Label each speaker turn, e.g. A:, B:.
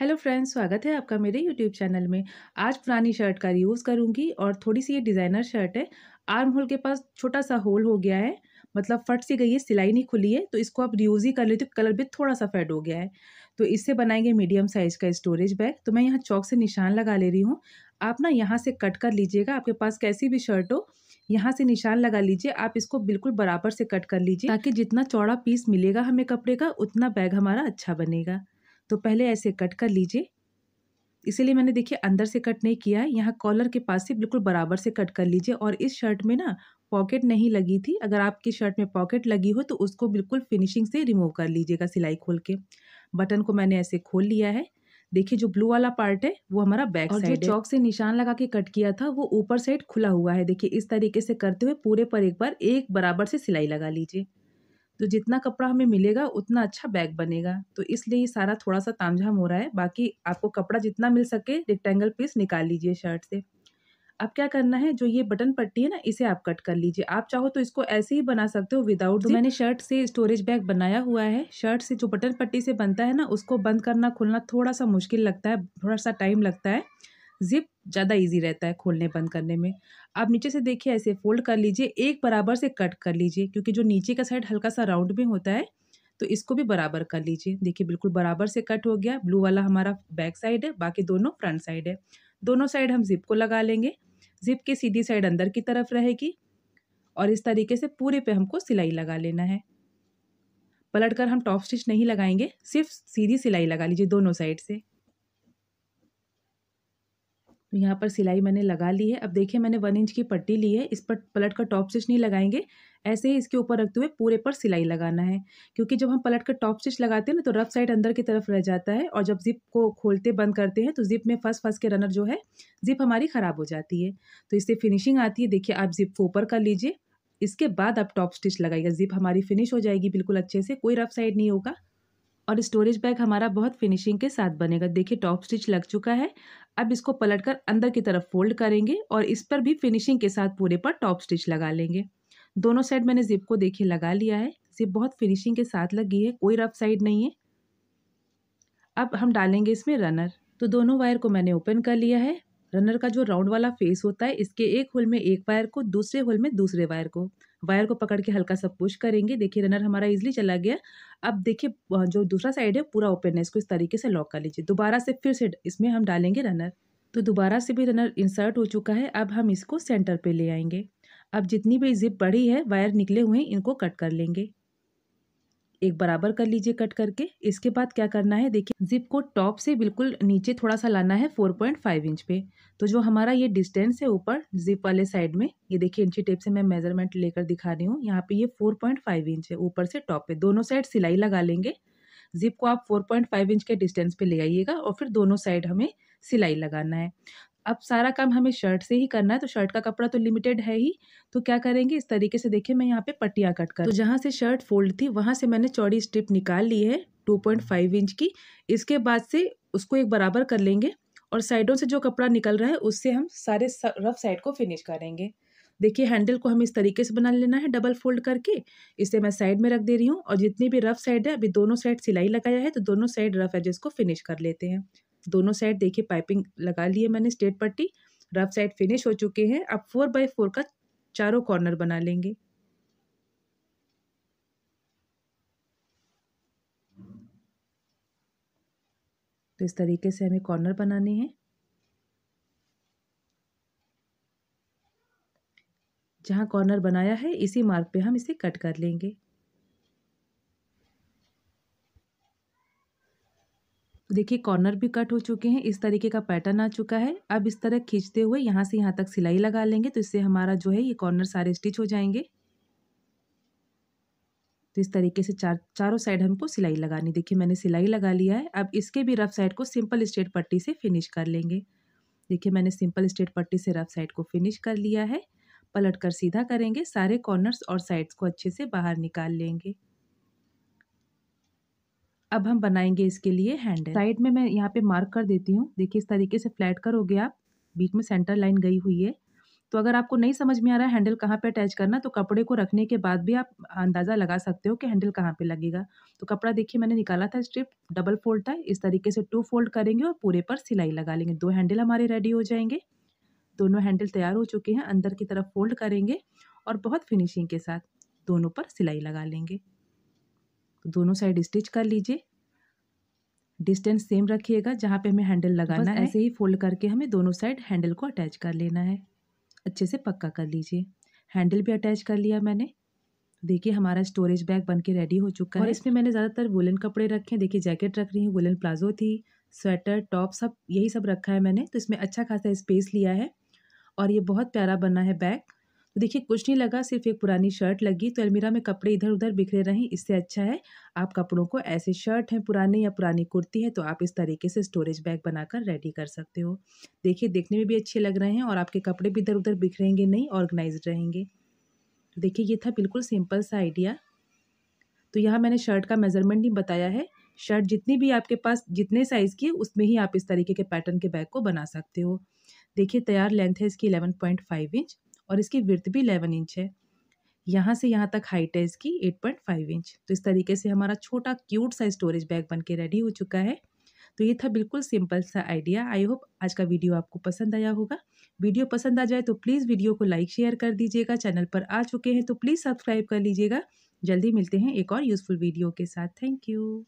A: hello friends स्वागत है आपका मेरे यूट्यूब चैनल में आज पुरानी शर्ट का यूज़ करूँगी और थोड़ी सी ये डिज़ाइनर शर्ट है आर्म होल के पास छोटा सा होल हो गया है मतलब फट सी गई है सिलाई नहीं खुली है तो इसको आप रियूज़ ही कर लेते हो कलर भी थोड़ा सा फेड हो गया है तो इससे बनाएंगे मीडियम साइज़ का स्टोरेज बैग तो मैं यहाँ चौक से निशान लगा ले रही हूँ आप ना यहाँ से कट कर लीजिएगा आपके पास कैसी भी शर्ट हो यहाँ से निशान लगा लीजिए आप इसको बिल्कुल बराबर से कट कर लीजिए ताकि जितना चौड़ा पीस मिलेगा हमें कपड़े का उतना बैग हमारा अच्छा बनेगा तो पहले ऐसे कट कर लीजिए इसीलिए मैंने देखिए अंदर से कट नहीं किया है यहाँ कॉलर के पास से बिल्कुल बराबर से कट कर लीजिए और इस शर्ट में ना पॉकेट नहीं लगी थी अगर आपकी शर्ट में पॉकेट लगी हो तो उसको बिल्कुल फिनिशिंग से रिमूव कर लीजिएगा सिलाई खोल के बटन को मैंने ऐसे खोल लिया है देखिए जो ब्लू वाला पार्ट है वो हमारा बैक साइड है जो चौक से निशान लगा के कट किया था वो ऊपर साइड खुला हुआ है देखिए इस तरीके से करते हुए पूरे पर एक बार एक बराबर से सिलाई लगा लीजिए तो जितना कपड़ा हमें मिलेगा उतना अच्छा बैग बनेगा तो इसलिए ये सारा थोड़ा सा तामझाम हो रहा है बाकी आपको कपड़ा जितना मिल सके रेक्टेंगल पीस निकाल लीजिए शर्ट से अब क्या करना है जो ये बटन पट्टी है ना इसे आप कट कर लीजिए आप चाहो तो इसको ऐसे ही बना सकते हो विदाउट तो मैंने शर्ट से स्टोरेज बैग बनाया हुआ है शर्ट से जो बटन पट्टी से बनता है ना उसको बंद करना खुलना थोड़ा सा मुश्किल लगता है थोड़ा सा टाइम लगता है ज़िप ज़्यादा इजी रहता है खोलने बंद करने में आप नीचे से देखिए ऐसे फोल्ड कर लीजिए एक बराबर से कट कर लीजिए क्योंकि जो नीचे का साइड हल्का सा राउंड में होता है तो इसको भी बराबर कर लीजिए देखिए बिल्कुल बराबर से कट हो गया ब्लू वाला हमारा बैक साइड है बाकी दोनों फ्रंट साइड है दोनों साइड हम ज़िप को लगा लेंगे ज़िप के सीधी साइड अंदर की तरफ रहेगी और इस तरीके से पूरे पे हमको सिलाई लगा लेना है पलट कर हम टॉप स्टिच नहीं लगाएंगे सिर्फ सीधी सिलाई लगा लीजिए दोनों साइड से तो यहाँ पर सिलाई मैंने लगा ली है अब देखिए मैंने वन इंच की पट्टी ली है इस पर पलट का टॉप स्टिच नहीं लगाएंगे ऐसे ही इसके ऊपर रखते हुए पूरे पर सिलाई लगाना है क्योंकि जब हम पलट का टॉप स्टिच लगाते हैं ना तो रफ साइड अंदर की तरफ रह जाता है और जब जिप को खोलते बंद करते हैं तो जिप में फंस फंस के रनर जो है जिप हमारी ख़राब हो जाती है तो इससे फिनिशिंग आती है देखिए आप जिप को ऊपर कर लीजिए इसके बाद आप टॉप स्टिच लगाइएगा जिप हमारी फिनिश हो जाएगी बिल्कुल अच्छे से कोई रफ साइड नहीं होगा और स्टोरेज बैग हमारा बहुत फिनिशिंग के साथ बनेगा देखिए टॉप स्टिच लग चुका है अब इसको पलट कर अंदर की तरफ फोल्ड करेंगे और इस पर भी फिनिशिंग के साथ पूरे पर टॉप स्टिच लगा लेंगे दोनों साइड मैंने जिप को देखिए लगा लिया है जिप बहुत फिनिशिंग के साथ लगी है कोई रफ साइड नहीं है अब हम डालेंगे इसमें रनर तो दोनों वायर को मैंने ओपन कर लिया है रनर का जो राउंड वाला फेस होता है इसके एक होल में एक वायर को दूसरे होल में दूसरे वायर को वायर को पकड़ के हल्का सा पुश करेंगे देखिए रनर हमारा इजिली चला गया अब देखिए जो दूसरा साइड है पूरा ओपन है इसको इस तरीके से लॉक कर लीजिए दोबारा से फिर से इसमें हम डालेंगे रनर तो दोबारा से भी रनर इंसर्ट हो चुका है अब हम इसको सेंटर पे ले आएंगे अब जितनी भी जिप बड़ी है वायर निकले हुए हैं इनको कट कर लेंगे एक बराबर कर लीजिए कट करके इसके बाद क्या करना है देखिए जिप को टॉप से बिल्कुल नीचे थोड़ा सा लाना है फोर पॉइंट फाइव इंच पे तो जो हमारा ये डिस्टेंस है ऊपर जिप वाले साइड में ये देखिए इंची टेप से मैं मेजरमेंट लेकर दिखा रही हूँ यहाँ पे ये फोर पॉइंट फाइव इंच है ऊपर से टॉप पे दोनों साइड सिलाई लगा लेंगे जिप को आप फोर पॉइंट फाइव इंच के डिस्टेंस पे ले आइएगा और फिर दोनों साइड हमें सिलाई लगाना है अब सारा काम हमें शर्ट से ही करना है तो शर्ट का कपड़ा तो लिमिटेड है ही तो क्या करेंगे इस तरीके से देखिए मैं यहाँ पे पट्टियाँ कट कर तो जहाँ से शर्ट फोल्ड थी वहाँ से मैंने चौड़ी स्ट्रिप निकाल ली है 2.5 इंच की इसके बाद से उसको एक बराबर कर लेंगे और साइडों से जो कपड़ा निकल रहा है उससे हम सारे रफ साइड को फिनिश करेंगे देखिए हैंडल को हमें इस तरीके से बना लेना है डबल फोल्ड करके इसे मैं साइड में रख दे रही हूँ और जितनी भी रफ साइड है अभी दोनों साइड सिलाई लगाया है तो दोनों साइड रफ एजेस को फिनिश कर लेते हैं दोनों साइड देखिए पाइपिंग लगा ली है मैंने स्ट्रेट पट्टी रफ साइड फिनिश हो चुके हैं अब फोर बाई फोर का चारों कॉर्नर बना लेंगे तो इस तरीके से हमें कॉर्नर बनाने हैं जहाँ कॉर्नर बनाया है इसी मार्क पे हम इसे कट कर लेंगे देखिए कॉर्नर भी कट हो चुके हैं इस तरीके का पैटर्न आ चुका है अब इस तरह खींचते हुए यहाँ से यहाँ तक सिलाई लगा लेंगे तो इससे हमारा जो है ये कॉर्नर सारे स्टिच हो जाएंगे तो इस तरीके से चार चारों साइड हमको सिलाई लगानी देखिए मैंने सिलाई लगा लिया है अब इसके भी रफ साइड को सिंपल स्ट्रेट पट्टी से फिनिश कर लेंगे देखिए मैंने सिंपल स्ट्रेट पट्टी से रफ साइड को फिनिश कर लिया है पलट कर सीधा करेंगे सारे कॉर्नर्स और साइड्स को अच्छे से बाहर निकाल लेंगे अब हम बनाएंगे इसके लिए हैंडल साइड में मैं यहाँ पे मार्क कर देती हूँ देखिए इस तरीके से फ्लैट करोगे आप बीच में सेंटर लाइन गई हुई है तो अगर आपको नहीं समझ में आ रहा है हैंडल कहाँ पे अटैच करना तो कपड़े को रखने के बाद भी आप अंदाज़ा लगा सकते हो कि हैंडल कहाँ पे लगेगा तो कपड़ा देखिए मैंने निकाला था स्ट्रिप डबल फोल्ड था इस तरीके से टू फोल्ड करेंगे और पूरे पर सिलाई लगा लेंगे दो हैंडल हमारे रेडी हो जाएंगे दोनों हैंडल तैयार हो चुके हैं अंदर की तरफ फोल्ड करेंगे और बहुत फिनिशिंग के साथ दोनों पर सिलाई लगा लेंगे दोनों साइड स्टिच कर लीजिए डिस्टेंस सेम रखिएगा जहाँ पे हमें हैंडल लगाना है ऐसे ही फोल्ड करके हमें दोनों साइड हैंडल को अटैच कर लेना है अच्छे से पक्का कर लीजिए हैंडल भी अटैच कर लिया मैंने देखिए हमारा स्टोरेज बैग बन के रेडी हो चुका और है इसमें मैंने ज़्यादातर वुलन कपड़े रखे हैं देखिए जैकेट रख रही हूँ वुलन प्लाजो थी स्वेटर टॉप सब यही सब रखा है मैंने तो इसमें अच्छा खासा स्पेस लिया है और ये बहुत प्यारा बना है बैग तो देखिए कुछ नहीं लगा सिर्फ एक पुरानी शर्ट लगी तो अलमीरा में कपड़े इधर उधर बिखरे रहे इससे अच्छा है आप कपड़ों को ऐसे शर्ट हैं पुराने या पुरानी कुर्ती है तो आप इस तरीके से स्टोरेज बैग बनाकर रेडी कर सकते हो देखिए देखने में भी अच्छे लग रहे हैं और आपके कपड़े भी इधर उधर बिखरेंगे नहीं ऑर्गेनाइज रहेंगे तो देखिए ये था बिल्कुल सिंपल सा आइडिया तो यहाँ मैंने शर्ट का मेज़रमेंट नहीं बताया है शर्ट जितनी भी आपके पास जितने साइज़ की है उसमें ही आप इस तरीके के पैटर्न के बैग को बना सकते हो देखिए तैयार लेंथ है इसकी 11.5 इंच और इसकी विर्थ भी इलेवन इंच है यहाँ से यहाँ तक हाइट है इसकी एट पॉइंट फाइव इंच तो इस तरीके से हमारा छोटा क्यूट सा स्टोरेज बैग बन के रेडी हो चुका है तो ये था बिल्कुल सिंपल सा आइडिया आई होप आज का वीडियो आपको पसंद आया होगा वीडियो पसंद आ जाए तो प्लीज़ वीडियो को लाइक शेयर कर दीजिएगा चैनल पर आ चुके हैं तो प्लीज़ सब्सक्राइब कर लीजिएगा जल्दी मिलते हैं एक और यूज़फुल वीडियो के साथ थैंक यू